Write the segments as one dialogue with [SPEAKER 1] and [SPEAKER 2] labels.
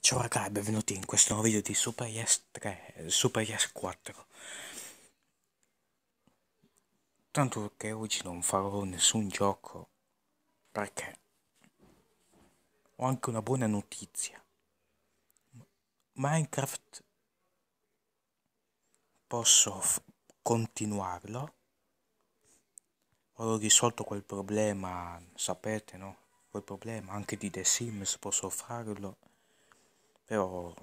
[SPEAKER 1] Ciao ragazzi, benvenuti in questo nuovo video di Super Yes 3, Super Yes 4 Tanto che oggi non farò nessun gioco Perché Ho anche una buona notizia Minecraft Posso continuarlo Ho risolto quel problema, sapete no? Quel problema anche di The Sims posso farlo però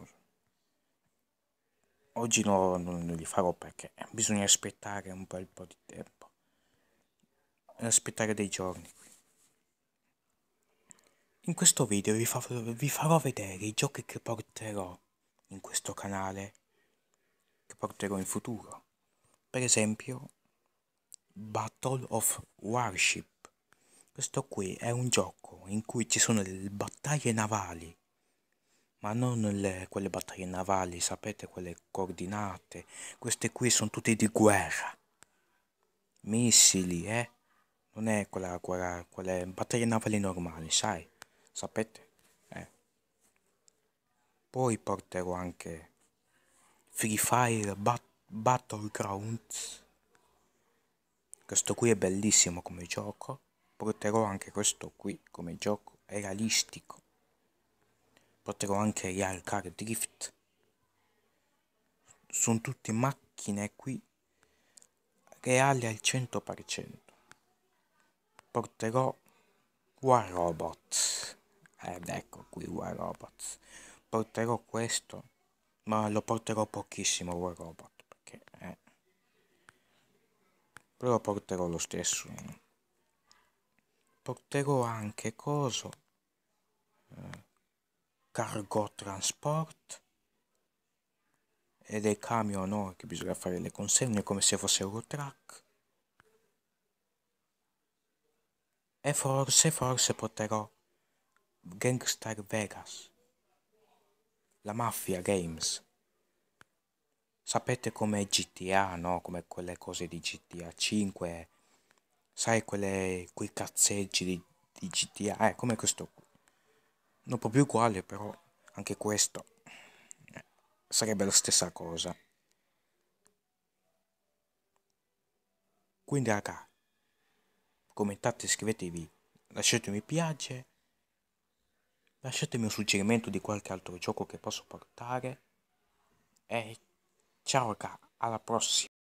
[SPEAKER 1] oggi no, non li farò perché bisogna aspettare un bel po' di tempo, aspettare dei giorni. In questo video vi, fa, vi farò vedere i giochi che porterò in questo canale, che porterò in futuro. Per esempio, Battle of Warship. Questo qui è un gioco in cui ci sono le battaglie navali ma non le, quelle battaglie navali, sapete, quelle coordinate. Queste qui sono tutte di guerra. Missili, eh? Non è quella quella, quelle battaglie navali normali, sai? Sapete? Eh. Poi porterò anche Free Fire Bat Battlegrounds. Questo qui è bellissimo come gioco. Porterò anche questo qui come gioco realistico potrò anche rialcare drift sono tutte macchine qui reali al 100% porterò War Robot ed ecco qui War Robot porterò questo ma lo porterò pochissimo War Robot perché eh. però porterò lo stesso porterò anche coso eh cargo transport e dei camion no? che bisogna fare le consegne come se fosse Eurotrack e forse forse porterò Gangster Vegas la mafia games sapete come GTA no? come quelle cose di GTA 5 sai quelle, quei cazzeggi di, di GTA è eh, come questo qui non proprio uguale però anche questo eh, sarebbe la stessa cosa quindi raga commentate iscrivetevi lasciate un mi piace lasciatemi un suggerimento di qualche altro gioco che posso portare e ciao raga alla prossima